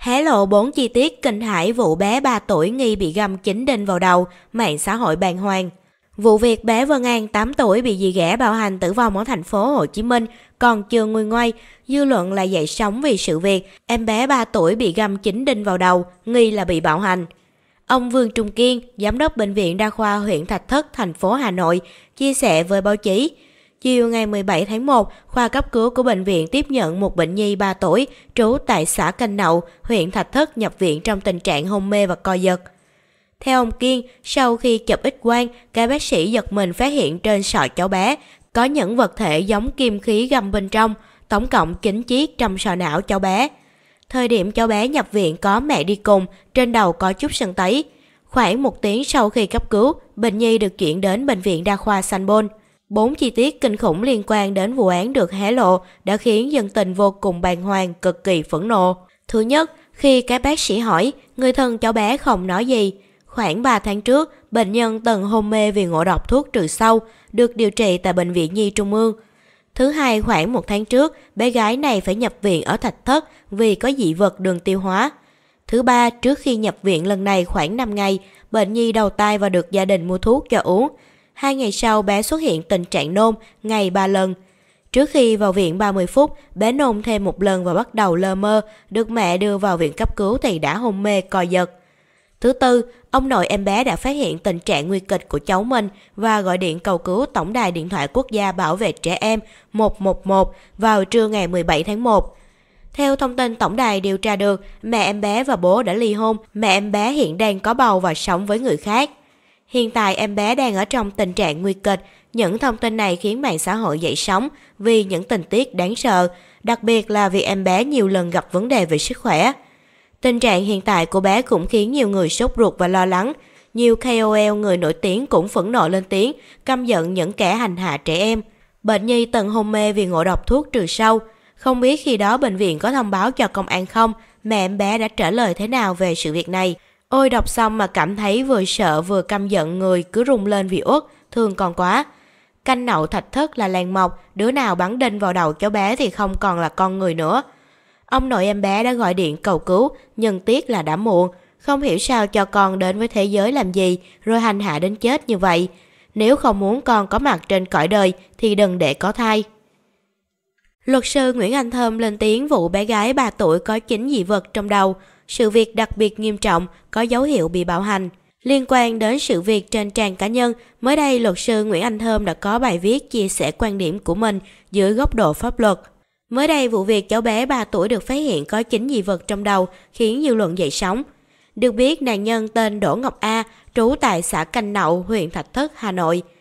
Hé lộ 4 chi tiết kinh hãi vụ bé 3 tuổi nghi bị găm chính đinh vào đầu, mạng xã hội bàn hoàng. Vụ việc bé Vân An 8 tuổi bị dì ghẻ bạo hành tử vong ở thành phố Hồ Chí Minh còn chưa nguôi ngoai, dư luận lại dậy sóng vì sự việc em bé 3 tuổi bị găm chính đinh vào đầu, nghi là bị bạo hành. Ông Vương Trung Kiên, giám đốc bệnh viện đa khoa huyện Thạch Thất, thành phố Hà Nội, chia sẻ với báo chí – Chiều ngày 17 tháng 1, khoa cấp cứu của bệnh viện tiếp nhận một bệnh nhi 3 tuổi trú tại xã Canh Nậu, huyện Thạch Thất nhập viện trong tình trạng hôn mê và co giật. Theo ông Kiên, sau khi chụp ít quang, các bác sĩ giật mình phát hiện trên sọ cháu bé có những vật thể giống kim khí găm bên trong, tổng cộng 9 chiếc trong sọ não cháu bé. Thời điểm cháu bé nhập viện có mẹ đi cùng, trên đầu có chút sưng tấy. Khoảng một tiếng sau khi cấp cứu, bệnh nhi được chuyển đến bệnh viện đa khoa Sanbon. Bốn chi tiết kinh khủng liên quan đến vụ án được hé lộ đã khiến dân tình vô cùng bàng hoàng, cực kỳ phẫn nộ. Thứ nhất, khi các bác sĩ hỏi, người thân cháu bé không nói gì. Khoảng 3 tháng trước, bệnh nhân từng hôn mê vì ngộ độc thuốc trừ sâu, được điều trị tại Bệnh viện Nhi Trung ương. Thứ hai, khoảng một tháng trước, bé gái này phải nhập viện ở Thạch Thất vì có dị vật đường tiêu hóa. Thứ ba, trước khi nhập viện lần này khoảng 5 ngày, bệnh nhi đầu tai và được gia đình mua thuốc cho uống. Hai ngày sau bé xuất hiện tình trạng nôn ngày 3 lần. Trước khi vào viện 30 phút, bé nôn thêm một lần và bắt đầu lơ mơ, được mẹ đưa vào viện cấp cứu thì đã hôn mê co giật. Thứ tư, ông nội em bé đã phát hiện tình trạng nguy kịch của cháu mình và gọi điện cầu cứu Tổng đài Điện thoại Quốc gia Bảo vệ Trẻ Em 111 vào trưa ngày 17 tháng 1. Theo thông tin tổng đài điều tra được, mẹ em bé và bố đã ly hôn, mẹ em bé hiện đang có bầu và sống với người khác. Hiện tại em bé đang ở trong tình trạng nguy kịch. Những thông tin này khiến mạng xã hội dậy sóng vì những tình tiết đáng sợ, đặc biệt là vì em bé nhiều lần gặp vấn đề về sức khỏe. Tình trạng hiện tại của bé cũng khiến nhiều người sốt ruột và lo lắng. Nhiều KOL người nổi tiếng cũng phẫn nộ lên tiếng, căm giận những kẻ hành hạ trẻ em. Bệnh nhi từng hôn mê vì ngộ độc thuốc trừ sâu. Không biết khi đó bệnh viện có thông báo cho công an không, mẹ em bé đã trả lời thế nào về sự việc này. Ôi đọc xong mà cảm thấy vừa sợ vừa căm giận người cứ rung lên vì uất, thương còn quá. Canh nậu thạch thất là làng mộc, đứa nào bắn đinh vào đầu cháu bé thì không còn là con người nữa. Ông nội em bé đã gọi điện cầu cứu, nhưng tiếc là đã muộn. Không hiểu sao cho con đến với thế giới làm gì, rồi hành hạ đến chết như vậy. Nếu không muốn con có mặt trên cõi đời thì đừng để có thai. Luật sư Nguyễn Anh Thơm lên tiếng vụ bé gái 3 tuổi có chính dị vật trong đầu sự việc đặc biệt nghiêm trọng có dấu hiệu bị bạo hành. Liên quan đến sự việc trên trang cá nhân, mới đây luật sư Nguyễn Anh Thơm đã có bài viết chia sẻ quan điểm của mình dưới góc độ pháp luật. Mới đây, vụ việc cháu bé 3 tuổi được phát hiện có chính dị vật trong đầu khiến dư luận dậy sóng. Được biết, nạn nhân tên Đỗ Ngọc A, trú tại xã Canh Nậu, huyện Thạch Thất, Hà Nội –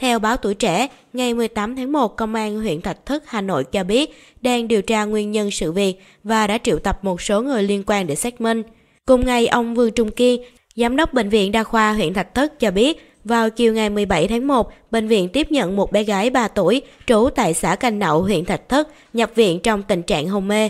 theo báo Tuổi Trẻ, ngày 18 tháng 1, Công an huyện Thạch Thất, Hà Nội cho biết đang điều tra nguyên nhân sự việc và đã triệu tập một số người liên quan để xác minh. Cùng ngày, ông Vương Trung Kiên, Giám đốc Bệnh viện Đa khoa huyện Thạch Thất cho biết, vào chiều ngày 17 tháng 1, bệnh viện tiếp nhận một bé gái 3 tuổi trú tại xã Canh Nậu, huyện Thạch Thất, nhập viện trong tình trạng hôn mê.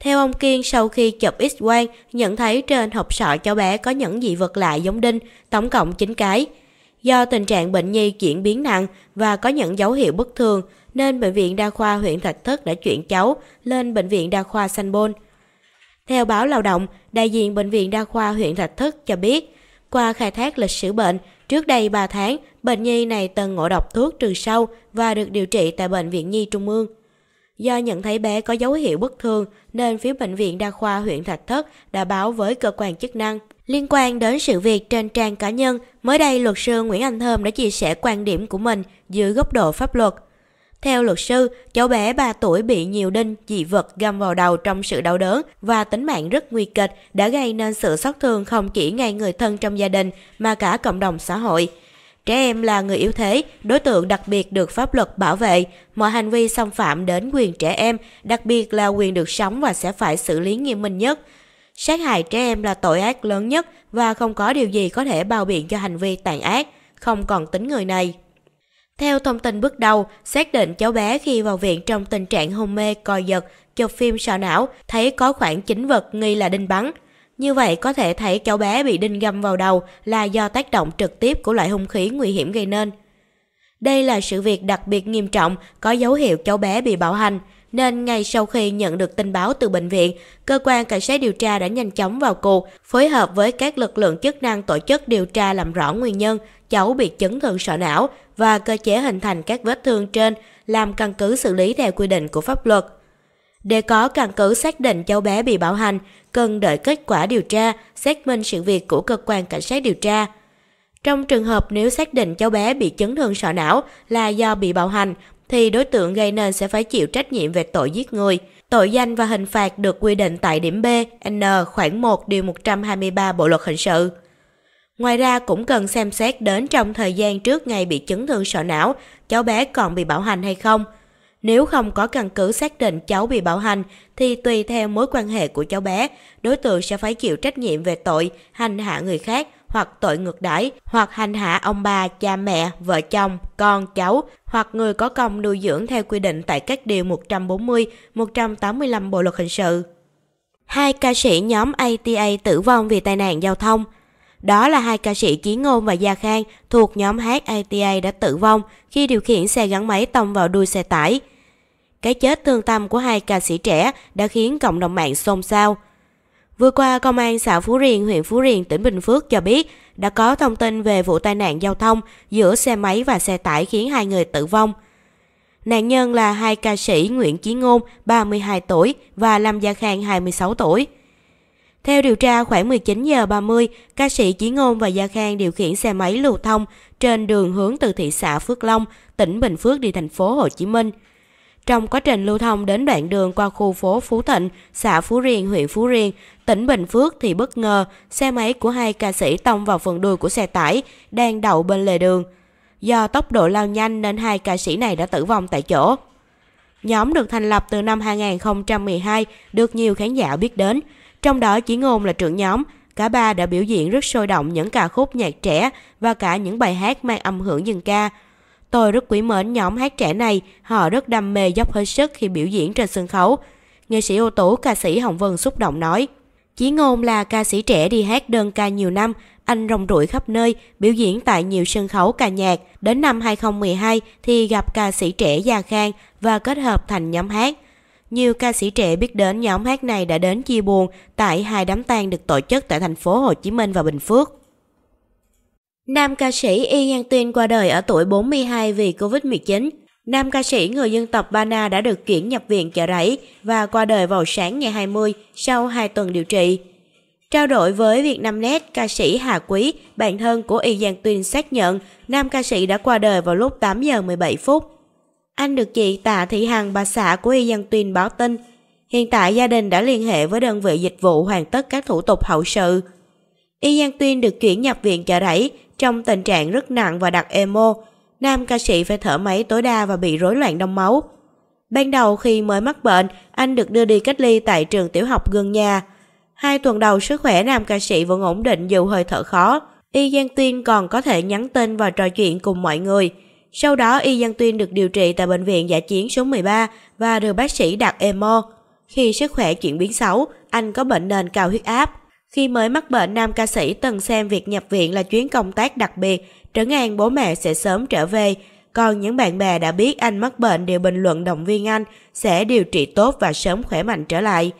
Theo ông Kiên, sau khi chụp x-quang, nhận thấy trên hộp sọ cháu bé có những dị vật lạ giống đinh, tổng cộng 9 cái – Do tình trạng bệnh nhi chuyển biến nặng và có những dấu hiệu bất thường, nên Bệnh viện Đa khoa huyện Thạch Thất đã chuyển cháu lên Bệnh viện Đa khoa Sanh Bôn. Theo báo Lao động, đại diện Bệnh viện Đa khoa huyện Thạch Thất cho biết, qua khai thác lịch sử bệnh, trước đây 3 tháng, bệnh nhi này từng ngộ độc thuốc trừ sâu và được điều trị tại Bệnh viện Nhi Trung ương. Do nhận thấy bé có dấu hiệu bất thường nên phía bệnh viện đa khoa huyện Thạch Thất đã báo với cơ quan chức năng. Liên quan đến sự việc trên trang cá nhân, mới đây luật sư Nguyễn Anh Thơm đã chia sẻ quan điểm của mình dưới góc độ pháp luật. Theo luật sư, cháu bé 3 tuổi bị nhiều đinh, dị vật găm vào đầu trong sự đau đớn và tính mạng rất nguy kịch đã gây nên sự xót thương không chỉ ngay người thân trong gia đình mà cả cộng đồng xã hội. Trẻ em là người yếu thế, đối tượng đặc biệt được pháp luật bảo vệ. Mọi hành vi xâm phạm đến quyền trẻ em, đặc biệt là quyền được sống và sẽ phải xử lý nghiêm minh nhất. Sát hại trẻ em là tội ác lớn nhất và không có điều gì có thể bao biện cho hành vi tàn ác, không còn tính người này. Theo thông tin bước đầu, xác định cháu bé khi vào viện trong tình trạng hôn mê coi giật, chụp phim sợ não, thấy có khoảng 9 vật nghi là đinh bắn. Như vậy có thể thấy cháu bé bị đinh găm vào đầu là do tác động trực tiếp của loại hung khí nguy hiểm gây nên. Đây là sự việc đặc biệt nghiêm trọng, có dấu hiệu cháu bé bị bạo hành, nên ngay sau khi nhận được tin báo từ bệnh viện, cơ quan cảnh sát điều tra đã nhanh chóng vào cuộc, phối hợp với các lực lượng chức năng tổ chức điều tra làm rõ nguyên nhân cháu bị chấn thương sọ não và cơ chế hình thành các vết thương trên làm căn cứ xử lý theo quy định của pháp luật. Để có căn cứ xác định cháu bé bị bạo hành, cần đợi kết quả điều tra, xác minh sự việc của cơ quan cảnh sát điều tra. Trong trường hợp nếu xác định cháu bé bị chấn thương sọ não là do bị bạo hành, thì đối tượng gây nên sẽ phải chịu trách nhiệm về tội giết người. Tội danh và hình phạt được quy định tại điểm B, N khoảng 1 điều 123 Bộ luật hình sự. Ngoài ra cũng cần xem xét đến trong thời gian trước ngày bị chấn thương sọ não, cháu bé còn bị bạo hành hay không – nếu không có căn cứ xác định cháu bị bạo hành thì tùy theo mối quan hệ của cháu bé, đối tượng sẽ phải chịu trách nhiệm về tội hành hạ người khác hoặc tội ngược đãi hoặc hành hạ ông bà, cha mẹ, vợ chồng, con, cháu hoặc người có công nuôi dưỡng theo quy định tại các điều 140, 185 Bộ luật hình sự. Hai ca sĩ nhóm ATA tử vong vì tai nạn giao thông – đó là hai ca sĩ Ký Ngôn và Gia Khang thuộc nhóm hát ATA đã tử vong khi điều khiển xe gắn máy tông vào đuôi xe tải. Cái chết thương tâm của hai ca sĩ trẻ đã khiến cộng đồng mạng xôn xao. Vừa qua, Công an xã Phú Riềng, huyện Phú Riềng, tỉnh Bình Phước cho biết đã có thông tin về vụ tai nạn giao thông giữa xe máy và xe tải khiến hai người tử vong. Nạn nhân là hai ca sĩ Nguyễn Chí Ngôn, 32 tuổi và Lâm Gia Khang, 26 tuổi. Theo điều tra khoảng 19 giờ 30, ca sĩ Chí Ngôn và Gia Khang điều khiển xe máy lưu thông trên đường hướng từ thị xã Phước Long, tỉnh Bình Phước đi thành phố Hồ Chí Minh. Trong quá trình lưu thông đến đoạn đường qua khu phố Phú Thịnh, xã Phú Riêng, huyện Phú Riêng, tỉnh Bình Phước thì bất ngờ xe máy của hai ca sĩ tông vào phần đuôi của xe tải đang đậu bên lề đường. Do tốc độ lao nhanh nên hai ca sĩ này đã tử vong tại chỗ. Nhóm được thành lập từ năm 2012 được nhiều khán giả biết đến. Trong đó chỉ ngôn là trưởng nhóm, cả ba đã biểu diễn rất sôi động những ca khúc nhạc trẻ và cả những bài hát mang âm hưởng dân ca. Tôi rất quý mến nhóm hát trẻ này, họ rất đam mê dốc hết sức khi biểu diễn trên sân khấu. Nghệ sĩ ưu tú ca sĩ Hồng Vân xúc động nói. chỉ Ngôn là ca sĩ trẻ đi hát đơn ca nhiều năm, anh rong ruổi khắp nơi, biểu diễn tại nhiều sân khấu ca nhạc. Đến năm 2012 thì gặp ca sĩ trẻ Gia Khang và kết hợp thành nhóm hát. Nhiều ca sĩ trẻ biết đến nhóm hát này đã đến chia buồn tại hai đám tang được tổ chức tại thành phố Hồ Chí Minh và Bình Phước. Nam ca sĩ Y An Tuyên qua đời ở tuổi 42 vì Covid-19. Nam ca sĩ người dân tộc Bana đã được chuyển nhập viện chợ rẫy và qua đời vào sáng ngày 20 sau 2 tuần điều trị. Trao đổi với Vietnamnet, ca sĩ Hà Quý, bạn thân của Y Giang Tuyên xác nhận nam ca sĩ đã qua đời vào lúc 8 giờ 17 phút. Anh được chị Tạ Thị Hằng bà xã của Y Dân Tuyền báo tin. Hiện tại gia đình đã liên hệ với đơn vị dịch vụ hoàn tất các thủ tục hậu sự. Y Giang Tuyên được chuyển nhập viện chợ đẩy trong tình trạng rất nặng và đặt emo. Nam ca sĩ phải thở máy tối đa và bị rối loạn đông máu. Ban đầu khi mới mắc bệnh, anh được đưa đi cách ly tại trường tiểu học gần nhà. Hai tuần đầu sức khỏe nam ca sĩ vẫn ổn định dù hơi thở khó. Y Giang Tuyên còn có thể nhắn tin và trò chuyện cùng mọi người. Sau đó Y Giang Tuyên được điều trị tại bệnh viện giả chiến số 13 và được bác sĩ đặt emo. Khi sức khỏe chuyển biến xấu, anh có bệnh nền cao huyết áp. Khi mới mắc bệnh, nam ca sĩ từng xem việc nhập viện là chuyến công tác đặc biệt, trở an bố mẹ sẽ sớm trở về. Còn những bạn bè đã biết anh mắc bệnh đều bình luận động viên anh sẽ điều trị tốt và sớm khỏe mạnh trở lại.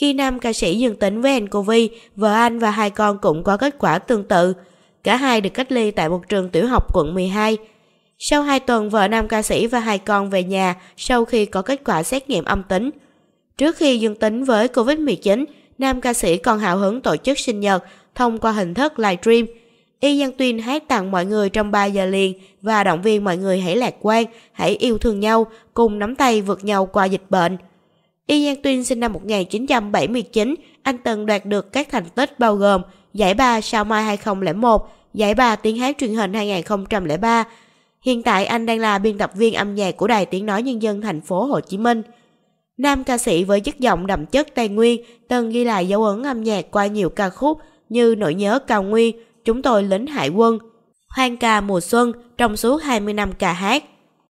Khi nam ca sĩ dương tính với nCoV, vợ anh và hai con cũng có kết quả tương tự. Cả hai được cách ly tại một trường tiểu học quận 12. Sau 2 tuần, vợ nam ca sĩ và hai con về nhà sau khi có kết quả xét nghiệm âm tính. Trước khi dương tính với Covid-19, nam ca sĩ còn hào hứng tổ chức sinh nhật thông qua hình thức live stream Y Giang Tuyên hát tặng mọi người trong 3 giờ liền và động viên mọi người hãy lạc quan, hãy yêu thương nhau, cùng nắm tay vượt nhau qua dịch bệnh. Y Giang Tuyên sinh năm 1979, anh từng đoạt được các thành tích bao gồm giải ba Sao Mai 2001, giải ba tiếng hát truyền hình 2003, Hiện tại anh đang là biên tập viên âm nhạc của Đài Tiếng Nói Nhân dân thành phố Hồ Chí Minh. Nam ca sĩ với chất giọng đậm chất Tây Nguyên từng ghi lại dấu ấn âm nhạc qua nhiều ca khúc như Nỗi nhớ cao nguyên, Chúng tôi lính hải quân, Hoang ca mùa xuân trong suốt 20 năm ca hát.